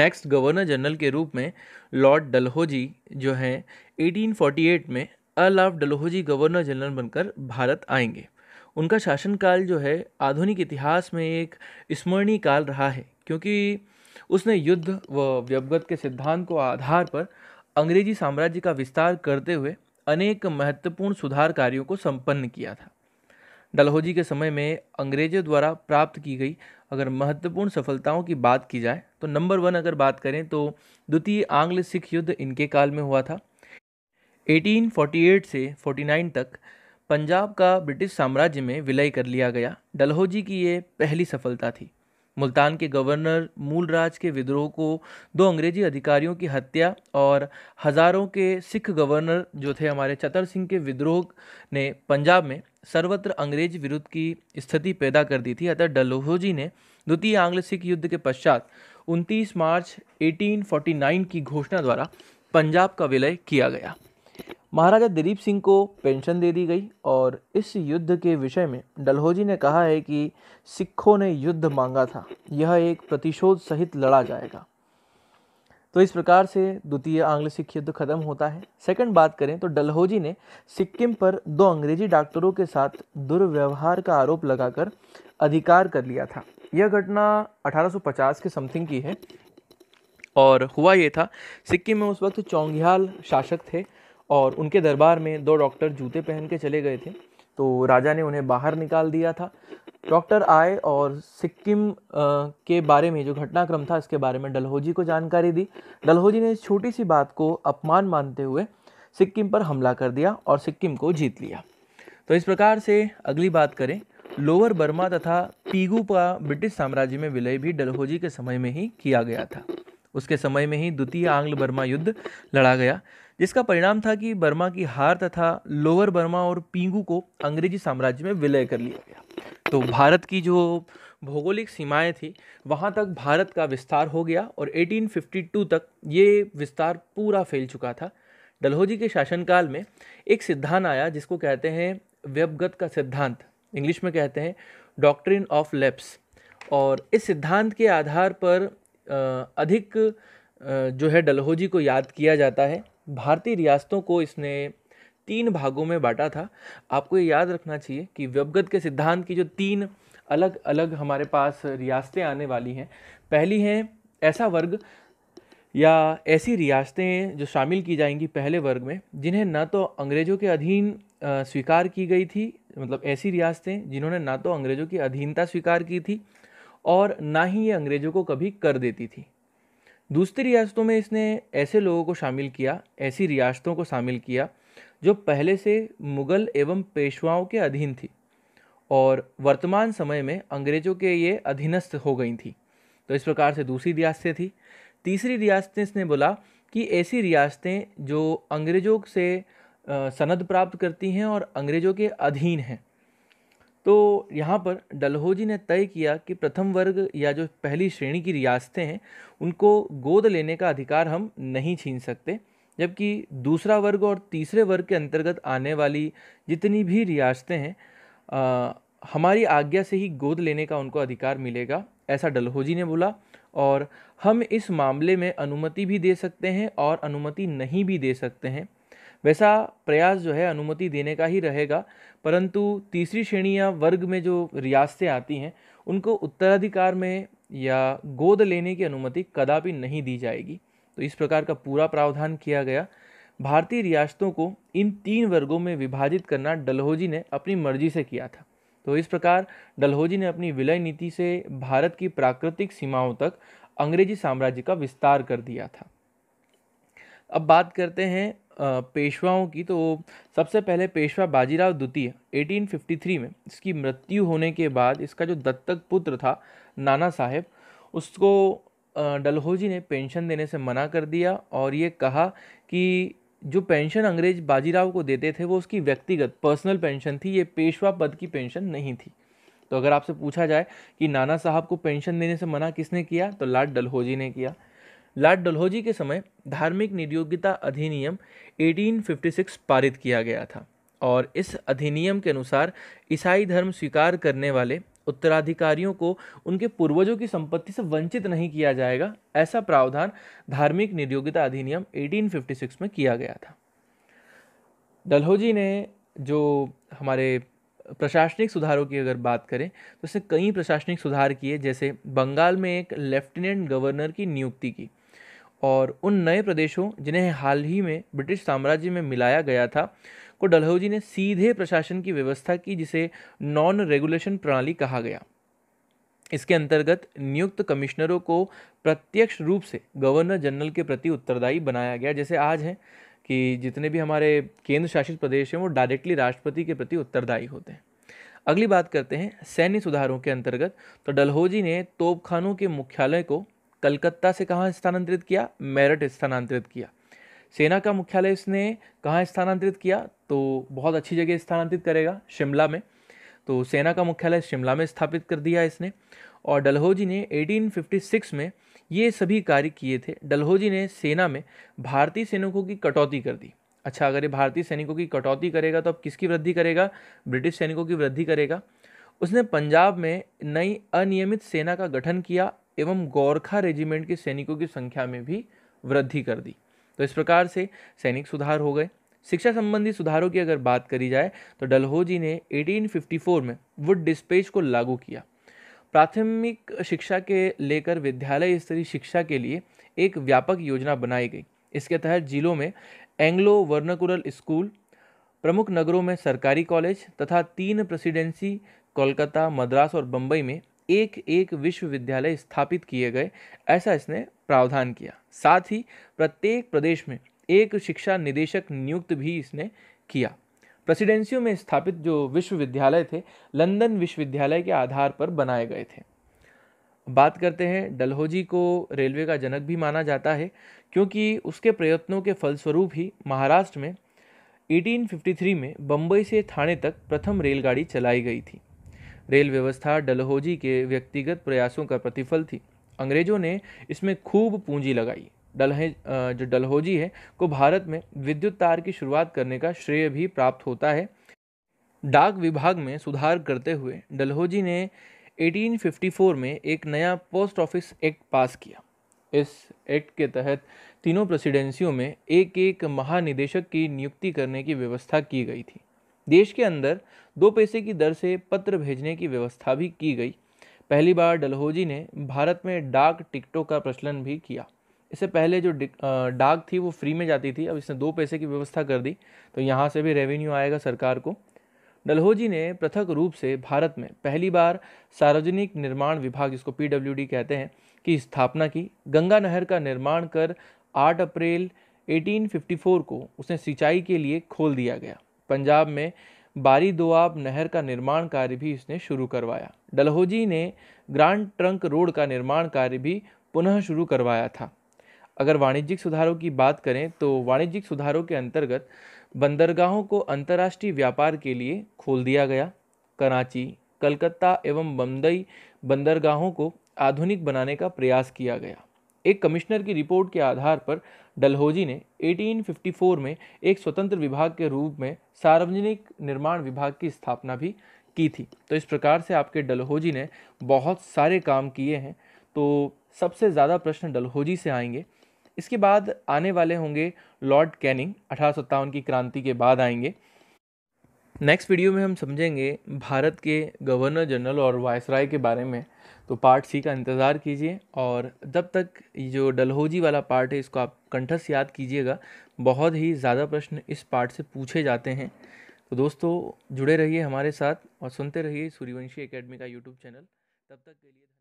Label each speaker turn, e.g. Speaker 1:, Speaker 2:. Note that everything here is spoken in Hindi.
Speaker 1: नेक्स्ट गवर्नर जनरल के रूप में लॉर्ड डलहोजी जो हैं 1848 में Earl of Dalhousie governor general बनकर भारत आएंगे उनका शासनकाल जो है आधुनिक इतिहास में एक स्मरणीय काल रहा है क्योंकि उसने युद्ध व व्यवगत के सिद्धांत को आधार पर अंग्रेजी साम्राज्य का विस्तार करते हुए अनेक महत्वपूर्ण सुधार कार्यों को संपन्न किया था डलहोजी के समय में अंग्रेजों द्वारा प्राप्त की गई अगर महत्वपूर्ण सफलताओं की बात की जाए तो नंबर वन अगर बात करें तो द्वितीय आंग्ल सिख युद्ध इनके काल में हुआ था 1848 से 49 तक पंजाब का ब्रिटिश साम्राज्य में विलय कर लिया गया डलहौजी की ये पहली सफलता थी मुल्तान के गवर्नर मूलराज के विद्रोह को दो अंग्रेजी अधिकारियों की हत्या और हज़ारों के सिख गवर्नर जो थे हमारे चतर सिंह के विद्रोह ने पंजाब में सर्वत्र अंग्रेज विरुद्ध की स्थिति पैदा कर दी थी अतः डलहोजी ने द्वितीय आंग्ल सिख युद्ध के पश्चात 29 मार्च 1849 की घोषणा द्वारा पंजाब का विलय किया गया महाराजा दिलीप सिंह को पेंशन दे दी गई और इस युद्ध के विषय में डलहोजी ने कहा है कि सिखों ने युद्ध मांगा था यह एक प्रतिशोध सहित लड़ा जाएगा तो इस प्रकार से द्वितीय आंग्ल सिख युद्ध खत्म होता है सेकंड बात करें तो डलहौजी ने सिक्किम पर दो अंग्रेजी डॉक्टरों के साथ दुर्व्यवहार का आरोप लगाकर अधिकार कर लिया था यह घटना 1850 के समथिंग की है और हुआ ये था सिक्किम में उस वक्त चौंगियाल शासक थे और उनके दरबार में दो डॉक्टर जूते पहन के चले गए थे तो राजा ने उन्हें बाहर निकाल दिया था डॉक्टर आए और सिक्किम के बारे में जो घटनाक्रम था इसके बारे में डलहोजी को जानकारी दी डलहोजी ने इस छोटी सी बात को अपमान मानते हुए सिक्किम पर हमला कर दिया और सिक्किम को जीत लिया तो इस प्रकार से अगली बात करें लोअर बर्मा तथा पीगू का ब्रिटिश साम्राज्य में विलय भी डलहोजी के समय में ही किया गया था उसके समय में ही द्वितीय आंग्ल बर्मा युद्ध लड़ा गया जिसका परिणाम था कि बर्मा की हार तथा लोअर बर्मा और पिंगू को अंग्रेजी साम्राज्य में विलय कर लिया गया तो भारत की जो भौगोलिक सीमाएं थी वहाँ तक भारत का विस्तार हो गया और 1852 तक ये विस्तार पूरा फैल चुका था डलहौजी के शासनकाल में एक सिद्धांत आया जिसको कहते हैं व्यवगत का सिद्धांत इंग्लिश में कहते हैं डॉक्ट्रिन ऑफ लेप्स और इस सिद्धांत के आधार पर अधिक जो है डलहौजी को याद किया जाता है भारतीय रियासतों को इसने तीन भागों में बांटा था आपको ये याद रखना चाहिए कि व्यवगत के सिद्धांत की जो तीन अलग अलग हमारे पास रियासतें आने वाली हैं पहली हैं ऐसा वर्ग या ऐसी रियासतें जो शामिल की जाएंगी पहले वर्ग में जिन्हें ना तो अंग्रेज़ों के अधीन स्वीकार की गई थी मतलब ऐसी रियासतें जिन्होंने ना तो अंग्रेज़ों की अधीनता स्वीकार की थी और ना ही ये अंग्रेज़ों को कभी कर देती थी दूसरी रियासतों में इसने ऐसे लोगों को शामिल किया ऐसी रियासतों को शामिल किया जो पहले से मुग़ल एवं पेशवाओं के अधीन थी और वर्तमान समय में अंग्रेज़ों के ये अधीनस्थ हो गई थी तो इस प्रकार से दूसरी रियासतें थी तीसरी रियासतें इसने बोला कि ऐसी रियासतें जो अंग्रेज़ों से सनद प्राप्त करती हैं और अंग्रेज़ों के अधीन हैं तो यहाँ पर डलहोजी ने तय किया कि प्रथम वर्ग या जो पहली श्रेणी की रियासतें हैं उनको गोद लेने का अधिकार हम नहीं छीन सकते जबकि दूसरा वर्ग और तीसरे वर्ग के अंतर्गत आने वाली जितनी भी रियासतें हैं आ, हमारी आज्ञा से ही गोद लेने का उनको अधिकार मिलेगा ऐसा डलहोजी ने बोला और हम इस मामले में अनुमति भी दे सकते हैं और अनुमति नहीं भी दे सकते हैं वैसा प्रयास जो है अनुमति देने का ही रहेगा परंतु तीसरी श्रेणी या वर्ग में जो रियासतें आती हैं उनको उत्तराधिकार में या गोद लेने की अनुमति कदापि नहीं दी जाएगी तो इस प्रकार का पूरा प्रावधान किया गया भारतीय रियासतों को इन तीन वर्गों में विभाजित करना डलहौजी ने अपनी मर्जी से किया था तो इस प्रकार डलहौजी ने अपनी विलय नीति से भारत की प्राकृतिक सीमाओं तक अंग्रेजी साम्राज्य का विस्तार कर दिया था अब बात करते हैं पेशवाओं की तो सबसे पहले पेशवा बाजीराव द्वितीय 1853 में इसकी मृत्यु होने के बाद इसका जो दत्तक पुत्र था नाना साहेब उसको डलहौजी ने पेंशन देने से मना कर दिया और ये कहा कि जो पेंशन अंग्रेज बाजीराव को देते थे वो उसकी व्यक्तिगत पर्सनल पेंशन थी ये पेशवा पद की पेंशन नहीं थी तो अगर आपसे पूछा जाए कि नाना साहब को पेंशन देने से मना किसने किया तो लाड डलहौजी ने किया लॉर्ड डलहौजी के समय धार्मिक नियोग्यता अधिनियम 1856 पारित किया गया था और इस अधिनियम के अनुसार ईसाई धर्म स्वीकार करने वाले उत्तराधिकारियों को उनके पूर्वजों की संपत्ति से वंचित नहीं किया जाएगा ऐसा प्रावधान धार्मिक नियोग्यता अधिनियम 1856 में किया गया था डलहौजी ने जो हमारे प्रशासनिक सुधारों की अगर बात करें तो इसने कई प्रशासनिक सुधार किए जैसे बंगाल में एक लेफ्टिनेंट गवर्नर की नियुक्ति की और उन नए प्रदेशों जिन्हें हाल ही में ब्रिटिश साम्राज्य में मिलाया गया था को डलहौजी ने सीधे प्रशासन की व्यवस्था की जिसे नॉन रेगुलेशन प्रणाली कहा गया इसके अंतर्गत नियुक्त कमिश्नरों को प्रत्यक्ष रूप से गवर्नर जनरल के प्रति उत्तरदायी बनाया गया जैसे आज है कि जितने भी हमारे केंद्र शासित प्रदेश हैं वो डायरेक्टली राष्ट्रपति के प्रति उत्तरदायी होते हैं अगली बात करते हैं सैन्य सुधारों के अंतर्गत तो डलहौजी ने तोपखानों के मुख्यालय को कलकत्ता से कहाँ स्थानांतरित किया मेरठ स्थानांतरित किया सेना का मुख्यालय इसने कहाँ स्थानांतरित किया तो बहुत अच्छी जगह स्थानांतरित करेगा शिमला में तो सेना का मुख्यालय शिमला में स्थापित कर दिया इसने और डलहौजी ने 1856 में ये सभी कार्य किए थे डलहौजी ने सेना में भारतीय सैनिकों की कटौती कर दी अच्छा अगर ये भारतीय सैनिकों की कटौती करेगा तो अब किसकी वृद्धि करेगा ब्रिटिश सैनिकों की वृद्धि करेगा उसने पंजाब में नई अनियमित सेना का गठन किया एवं गोरखा रेजिमेंट के सैनिकों की संख्या में भी वृद्धि कर दी तो इस प्रकार से सैनिक सुधार हो गए शिक्षा संबंधी सुधारों की अगर बात करी जाए तो डलहोजी ने 1854 में वुड डिस्पेच को लागू किया प्राथमिक शिक्षा के लेकर विद्यालय स्तरीय शिक्षा के लिए एक व्यापक योजना बनाई गई इसके तहत जिलों में एंग्लो वर्नाकुलर स्कूल प्रमुख नगरों में सरकारी कॉलेज तथा तीन प्रेसिडेंसी कोलकाता मद्रास और बम्बई में एक एक विश्वविद्यालय स्थापित किए गए ऐसा इसने प्रावधान किया साथ ही प्रत्येक प्रदेश में एक शिक्षा निदेशक नियुक्त भी इसने किया प्रेसिडेंसियों में स्थापित जो विश्वविद्यालय थे लंदन विश्वविद्यालय के आधार पर बनाए गए थे बात करते हैं डलहौजी को रेलवे का जनक भी माना जाता है क्योंकि उसके प्रयत्नों के फलस्वरूप ही महाराष्ट्र में 1853 में बम्बई से थाने तक प्रथम रेलगाड़ी चलाई गई थी रेल व्यवस्था डलहौजी के व्यक्तिगत प्रयासों का प्रतिफल थी अंग्रेजों ने इसमें खूब पूंजी लगाई डलहे जो डलहौजी है को भारत में विद्युत तार की शुरुआत करने का श्रेय भी प्राप्त होता है डाक विभाग में सुधार करते हुए डलहौजी ने 1854 में एक नया पोस्ट ऑफिस एक्ट पास किया इस एक्ट के तहत तीनों प्रेसिडेंसियों में एक एक महानिदेशक की नियुक्ति करने की व्यवस्था की गई थी देश के अंदर दो पैसे की दर से पत्र भेजने की व्यवस्था भी की गई पहली बार डलहोजी ने भारत में डाक टिकटों का प्रचलन भी किया इससे पहले जो डाक थी वो फ्री में जाती थी अब इसने दो पैसे की व्यवस्था कर दी तो यहाँ से भी रेवेन्यू आएगा सरकार को डलहोजी ने पृथक रूप से भारत में पहली बार सार्वजनिक निर्माण विभाग जिसको पी कहते हैं की स्थापना की गंगा नहर का निर्माण कर 8 अप्रैल 1854 को उसे सिंचाई के लिए खोल दिया गया पंजाब में बारी दोआब नहर का निर्माण कार्य भी इसने शुरू करवाया डलहौजी ने ग्रांड ट्रंक रोड का निर्माण कार्य भी पुनः शुरू करवाया था अगर वाणिज्यिक सुधारों की बात करें तो वाणिज्यिक सुधारों के अंतर्गत बंदरगाहों को अंतर्राष्ट्रीय व्यापार के लिए खोल दिया गया कराची कलकत्ता एवं बम्बई बंदरगाहों को आधुनिक बनाने का प्रयास किया गया एक कमिश्नर की रिपोर्ट के आधार पर डलहोजी ने 1854 में एक स्वतंत्र विभाग के रूप में सार्वजनिक निर्माण विभाग की स्थापना भी की थी तो इस प्रकार से आपके डलहोजी ने बहुत सारे काम किए हैं तो सबसे ज़्यादा प्रश्न डलहोजी से आएंगे इसके बाद आने वाले होंगे लॉर्ड कैनिंग अठारह की क्रांति के बाद आएंगे नेक्स्ट वीडियो में हम समझेंगे भारत के गवर्नर जनरल और वायसराय के बारे में तो पार्ट सी का इंतज़ार कीजिए और तब तक जो डलहौजी वाला पार्ट है इसको आप कंठस्थ याद कीजिएगा बहुत ही ज़्यादा प्रश्न इस पार्ट से पूछे जाते हैं तो दोस्तों जुड़े रहिए हमारे साथ और सुनते रहिए सूर्यवंशी एकेडमी का यूट्यूब चैनल तब तक के लिए